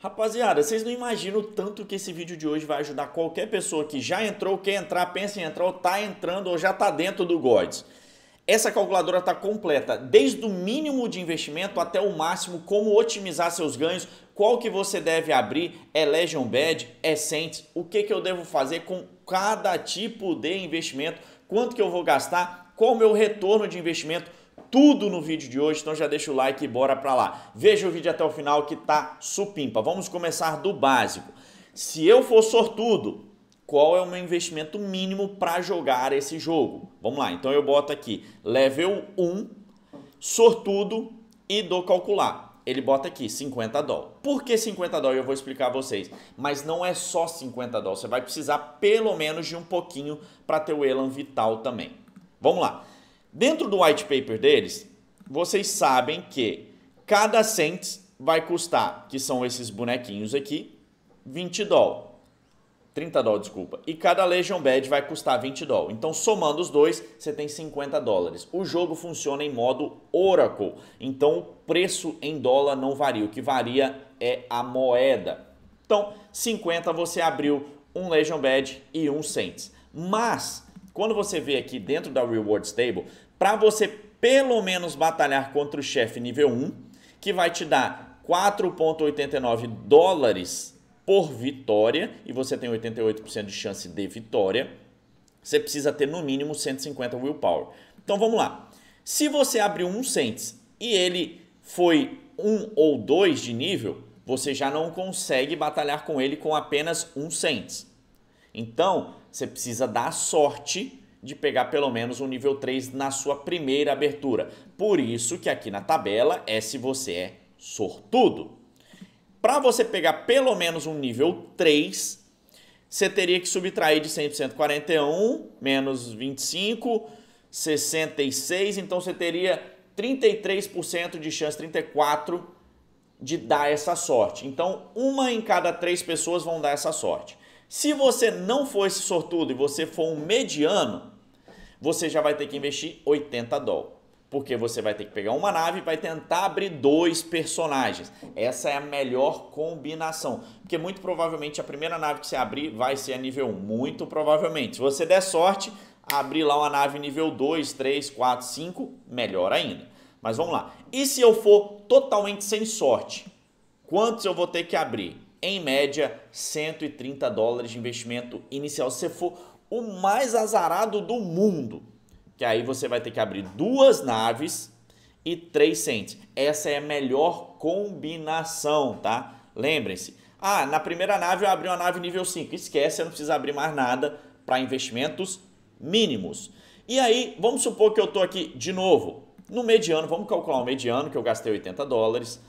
Rapaziada, vocês não imaginam o tanto que esse vídeo de hoje vai ajudar qualquer pessoa que já entrou, quer entrar, pensa em entrar, ou está entrando, ou já está dentro do Gods. Essa calculadora está completa, desde o mínimo de investimento até o máximo, como otimizar seus ganhos, qual que você deve abrir, é Legion Bad, é Saints, o que, que eu devo fazer com cada tipo de investimento, quanto que eu vou gastar, qual o meu retorno de investimento, tudo no vídeo de hoje, então já deixa o like e bora pra lá. Veja o vídeo até o final que tá supimpa. Vamos começar do básico. Se eu for sortudo, qual é o meu investimento mínimo para jogar esse jogo? Vamos lá, então eu boto aqui level 1, sortudo e dou calcular ele bota aqui 50 dólares. Por que 50 dólares? Eu vou explicar a vocês. Mas não é só 50 dólares, você vai precisar pelo menos de um pouquinho para ter o Elan Vital também. Vamos lá. Dentro do white paper deles, vocês sabem que cada cents vai custar, que são esses bonequinhos aqui, 20 dólares. 30 dólares, desculpa. E cada Legion Badge vai custar 20 dólares. Então, somando os dois, você tem 50 dólares. O jogo funciona em modo Oracle. Então, o preço em dólar não varia. O que varia é a moeda. Então, 50 você abriu um Legion Badge e um Saints. Mas quando você vê aqui dentro da Rewards Table, para você pelo menos batalhar contra o chefe nível 1, que vai te dar 4,89 dólares por vitória, e você tem 88% de chance de vitória, você precisa ter no mínimo 150 willpower. Então vamos lá. Se você abriu um cents e ele foi um ou dois de nível, você já não consegue batalhar com ele com apenas um cents. Então, você precisa dar sorte de pegar pelo menos um nível 3 na sua primeira abertura. Por isso que aqui na tabela é se você é sortudo. Para você pegar pelo menos um nível 3, você teria que subtrair de 100% 41, menos 25, 66, então você teria 33% de chance, 34% de dar essa sorte. Então, uma em cada três pessoas vão dar essa sorte. Se você não for esse sortudo e você for um mediano, você já vai ter que investir 80 dólares. Porque você vai ter que pegar uma nave e vai tentar abrir dois personagens. Essa é a melhor combinação. Porque muito provavelmente a primeira nave que você abrir vai ser a nível 1. Muito provavelmente. Se você der sorte, abrir lá uma nave nível 2, 3, 4, 5, melhor ainda. Mas vamos lá. E se eu for totalmente sem sorte? Quantos eu vou ter que abrir? em média 130 dólares de investimento inicial. Se você for o mais azarado do mundo, que aí você vai ter que abrir duas naves e três centes. Essa é a melhor combinação, tá? Lembrem-se. Ah, na primeira nave eu abri uma nave nível 5. Esquece, você não precisa abrir mais nada para investimentos mínimos. E aí, vamos supor que eu estou aqui de novo no mediano, vamos calcular o mediano, que eu gastei 80 dólares.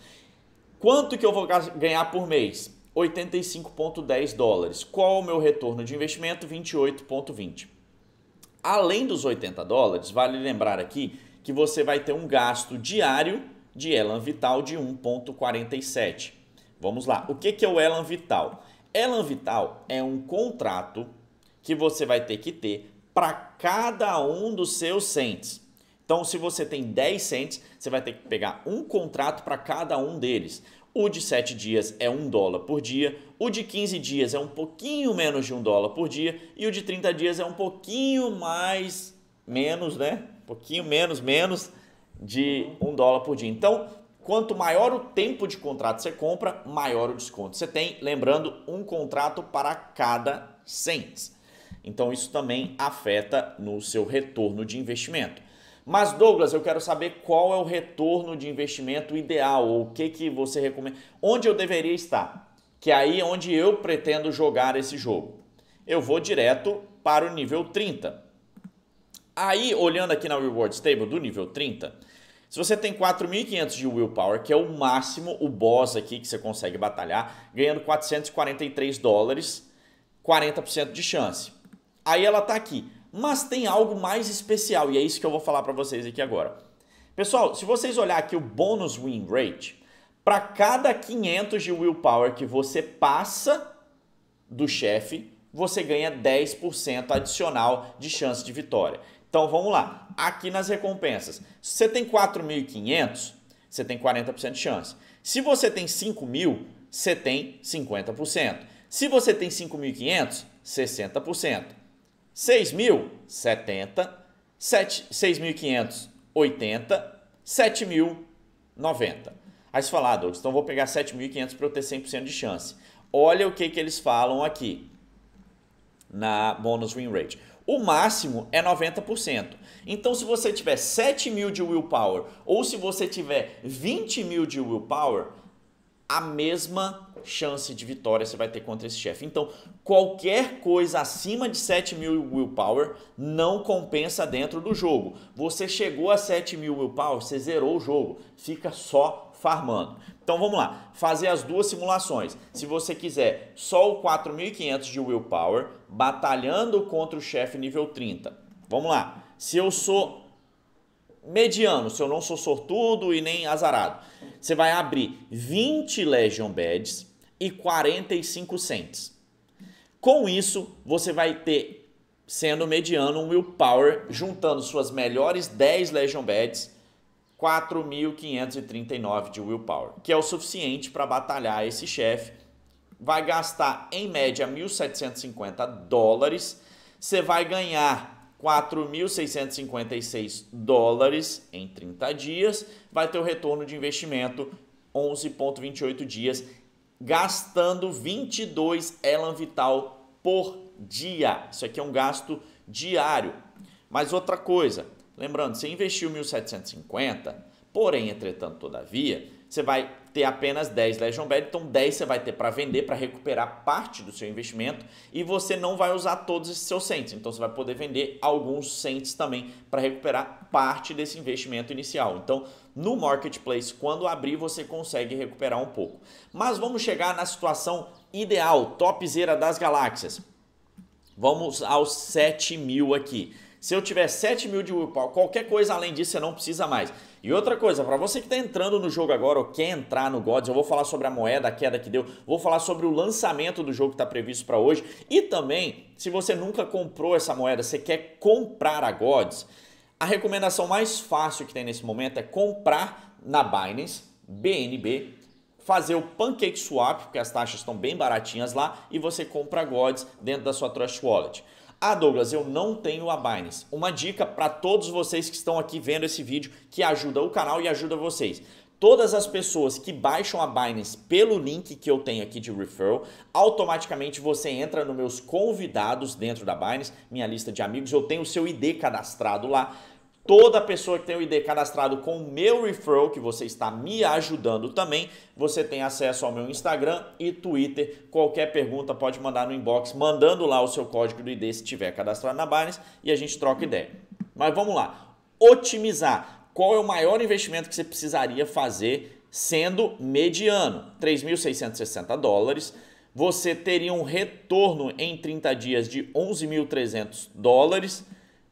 Quanto que eu vou ganhar por mês? 85,10 dólares. Qual o meu retorno de investimento? 28,20. Além dos 80 dólares, vale lembrar aqui que você vai ter um gasto diário de Elan Vital de 1,47. Vamos lá, o que é o Elan Vital? Elan Vital é um contrato que você vai ter que ter para cada um dos seus centes. Então, se você tem 10 centes, você vai ter que pegar um contrato para cada um deles. O de 7 dias é 1 dólar por dia, o de 15 dias é um pouquinho menos de 1 dólar por dia e o de 30 dias é um pouquinho mais menos, né? Um pouquinho menos menos de 1 dólar por dia. Então, quanto maior o tempo de contrato você compra, maior o desconto você tem, lembrando, um contrato para cada 100. Então, isso também afeta no seu retorno de investimento. Mas Douglas, eu quero saber qual é o retorno de investimento ideal, ou o que que você recomenda, onde eu deveria estar? Que é aí onde eu pretendo jogar esse jogo. Eu vou direto para o nível 30. Aí, olhando aqui na Rewards Table do nível 30, se você tem 4.500 de willpower, que é o máximo, o boss aqui que você consegue batalhar, ganhando 443 dólares, 40% de chance. Aí ela está aqui mas tem algo mais especial e é isso que eu vou falar para vocês aqui agora. Pessoal, se vocês olhar aqui o bônus win rate, para cada 500 de willpower que você passa do chefe, você ganha 10% adicional de chance de vitória. Então vamos lá, aqui nas recompensas. Se você tem 4.500, você tem 40% de chance. Se você tem 5.000, você tem 50%. Se você tem 5.500, 60%. 6.070, 6.580, 7.090. Aí você fala, ah, Douglas, então vou pegar 7.500 para eu ter 100% de chance. Olha o que, que eles falam aqui na bônus win rate. O máximo é 90%. Então, se você tiver 7 mil de willpower ou se você tiver 20 mil de willpower, a mesma chance de vitória você vai ter contra esse chefe. Então, qualquer coisa acima de 7.000 willpower não compensa dentro do jogo. Você chegou a 7.000 willpower, você zerou o jogo, fica só farmando. Então vamos lá, fazer as duas simulações. Se você quiser só o 4.500 de willpower, batalhando contra o chefe nível 30. Vamos lá, se eu sou mediano, se eu não sou sortudo e nem azarado. Você vai abrir 20 Legion beds e 45 cents. Com isso, você vai ter, sendo mediano, um willpower, juntando suas melhores 10 Legion Beds, 4.539 de willpower, que é o suficiente para batalhar esse chefe. Vai gastar, em média, 1.750 dólares. Você vai ganhar 4.656 dólares em 30 dias, vai ter o retorno de investimento 11,28 dias gastando 22 Elan Vital por dia. Isso aqui é um gasto diário. Mas outra coisa, lembrando, você investiu 1.750, porém, entretanto, todavia, você vai ter apenas 10 Legion Bad, então 10 você vai ter para vender, para recuperar parte do seu investimento e você não vai usar todos esses seus cents, então você vai poder vender alguns cents também para recuperar parte desse investimento inicial. Então, no marketplace, quando abrir, você consegue recuperar um pouco. Mas vamos chegar na situação ideal, topzera das galáxias. Vamos aos 7 mil aqui. Se eu tiver 7 mil de willpower, qualquer coisa além disso você não precisa mais. E outra coisa, para você que está entrando no jogo agora ou quer entrar no Gods, eu vou falar sobre a moeda, a queda que deu, vou falar sobre o lançamento do jogo que está previsto para hoje e também se você nunca comprou essa moeda, você quer comprar a Gods, a recomendação mais fácil que tem nesse momento é comprar na Binance, BNB, fazer o Pancake Swap, porque as taxas estão bem baratinhas lá, e você compra Gods dentro da sua Trust Wallet. Ah, Douglas, eu não tenho a Binance. Uma dica para todos vocês que estão aqui vendo esse vídeo que ajuda o canal e ajuda vocês. Todas as pessoas que baixam a Binance pelo link que eu tenho aqui de referral, automaticamente você entra nos meus convidados dentro da Binance, minha lista de amigos, eu tenho o seu ID cadastrado lá. Toda pessoa que tem o ID cadastrado com o meu referral, que você está me ajudando também, você tem acesso ao meu Instagram e Twitter. Qualquer pergunta pode mandar no inbox, mandando lá o seu código do ID se tiver cadastrado na Binance e a gente troca ideia. Mas vamos lá. Otimizar. Qual é o maior investimento que você precisaria fazer sendo mediano? 3.660 dólares. Você teria um retorno em 30 dias de 11.300 dólares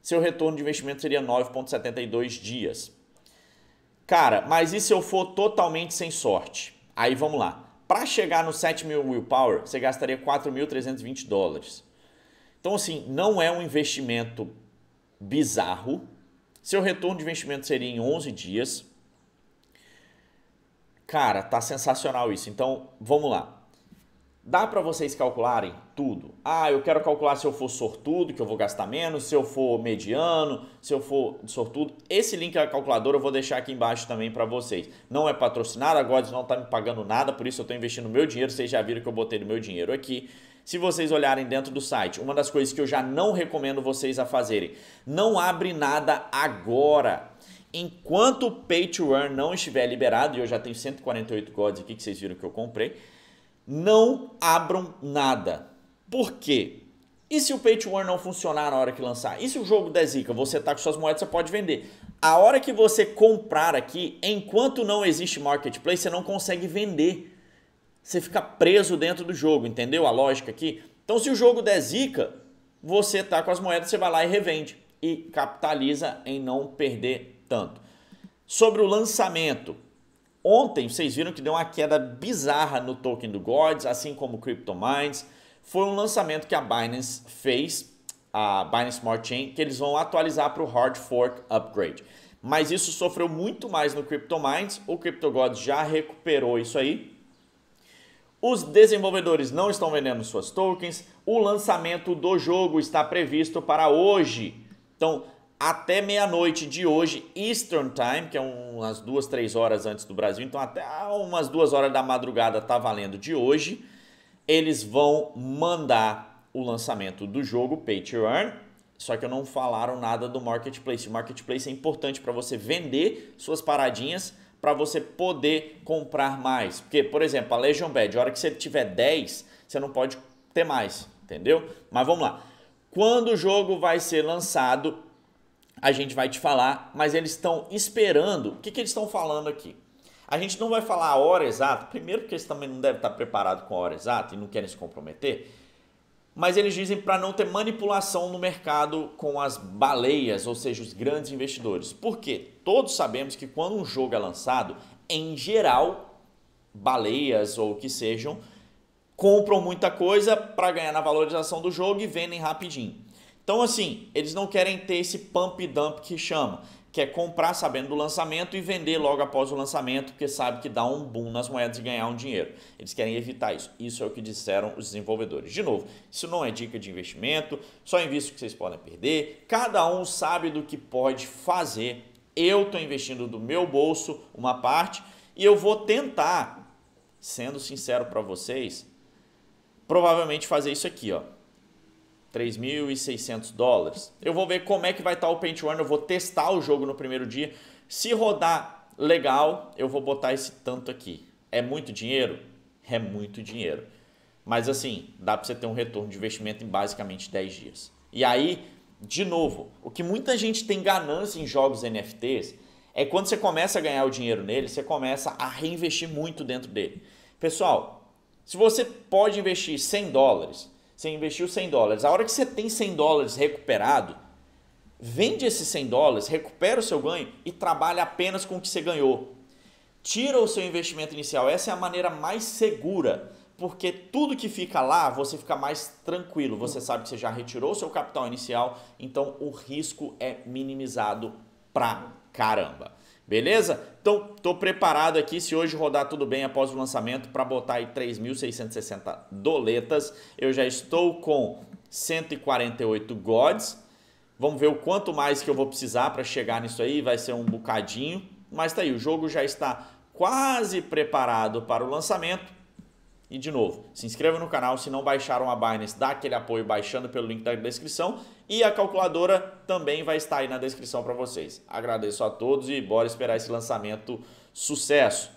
seu retorno de investimento seria 9,72 dias. Cara, mas e se eu for totalmente sem sorte? Aí vamos lá. Para chegar no 7 mil willpower, você gastaria 4.320 dólares. Então, assim, não é um investimento bizarro. Seu retorno de investimento seria em 11 dias. Cara, tá sensacional isso. Então, vamos lá. Dá para vocês calcularem tudo. Ah, eu quero calcular se eu for sortudo, que eu vou gastar menos, se eu for mediano, se eu for sortudo. Esse link da calculadora eu vou deixar aqui embaixo também para vocês. Não é patrocinado, a Godz não está me pagando nada, por isso eu estou investindo meu dinheiro. Vocês já viram que eu botei meu dinheiro aqui. Se vocês olharem dentro do site, uma das coisas que eu já não recomendo vocês a fazerem, não abre nada agora. Enquanto o Pay to Earn não estiver liberado, e eu já tenho 148 Gods aqui que vocês viram que eu comprei, não abram nada. Por quê? E se o Pay to Earn não funcionar na hora que lançar? E se o jogo der zica? Você tá com suas moedas, você pode vender. A hora que você comprar aqui, enquanto não existe marketplace, você não consegue vender. Você fica preso dentro do jogo, entendeu a lógica aqui? Então, se o jogo der zica, você tá com as moedas, você vai lá e revende. E capitaliza em não perder tanto. Sobre o lançamento, Ontem vocês viram que deu uma queda bizarra no token do Gods, assim como o CryptoMines. Foi um lançamento que a Binance fez, a Binance Smart Chain, que eles vão atualizar para o Hard Fork Upgrade. Mas isso sofreu muito mais no CryptoMines, o Crypto Gods já recuperou isso aí. Os desenvolvedores não estão vendendo suas tokens, o lançamento do jogo está previsto para hoje. Então, até meia-noite de hoje, Eastern Time, que é umas duas, três horas antes do Brasil, então até umas duas horas da madrugada tá valendo de hoje, eles vão mandar o lançamento do jogo Patreon. só que não falaram nada do Marketplace. O Marketplace é importante para você vender suas paradinhas, para você poder comprar mais. Porque, por exemplo, a Legion Bad, a hora que você tiver 10, você não pode ter mais, entendeu? Mas vamos lá. Quando o jogo vai ser lançado, a gente vai te falar, mas eles estão esperando. O que, que eles estão falando aqui? A gente não vai falar a hora exata, primeiro porque eles também não devem estar preparados com a hora exata e não querem se comprometer, mas eles dizem para não ter manipulação no mercado com as baleias, ou seja, os grandes investidores. Porque todos sabemos que quando um jogo é lançado, em geral, baleias ou o que sejam, compram muita coisa para ganhar na valorização do jogo e vendem rapidinho. Então, assim, eles não querem ter esse pump dump que chama, que é comprar sabendo do lançamento e vender logo após o lançamento, porque sabe que dá um boom nas moedas e ganhar um dinheiro. Eles querem evitar isso. Isso é o que disseram os desenvolvedores. De novo, isso não é dica de investimento, só invista que vocês podem perder. Cada um sabe do que pode fazer. Eu estou investindo do meu bolso uma parte e eu vou tentar, sendo sincero para vocês, provavelmente fazer isso aqui, ó 3.600 dólares. Eu vou ver como é que vai estar tá o Paint Runner, eu vou testar o jogo no primeiro dia. Se rodar legal, eu vou botar esse tanto aqui. É muito dinheiro? É muito dinheiro. Mas assim, dá para você ter um retorno de investimento em basicamente 10 dias. E aí, de novo, o que muita gente tem ganância em jogos NFTs é quando você começa a ganhar o dinheiro nele, você começa a reinvestir muito dentro dele. Pessoal, se você pode investir 100 dólares, você investiu 100 dólares. A hora que você tem 100 dólares recuperado, vende esses 100 dólares, recupera o seu ganho e trabalha apenas com o que você ganhou. Tira o seu investimento inicial. Essa é a maneira mais segura, porque tudo que fica lá, você fica mais tranquilo. Você sabe que você já retirou o seu capital inicial, então o risco é minimizado pra caramba. Beleza? Então, estou preparado aqui, se hoje rodar tudo bem após o lançamento, para botar aí 3.660 doletas. Eu já estou com 148 gods. Vamos ver o quanto mais que eu vou precisar para chegar nisso aí, vai ser um bocadinho. Mas tá aí, o jogo já está quase preparado para o lançamento. E de novo, se inscreva no canal, se não baixaram a Binance, dá aquele apoio baixando pelo link da descrição. E a calculadora também vai estar aí na descrição para vocês. Agradeço a todos e bora esperar esse lançamento sucesso.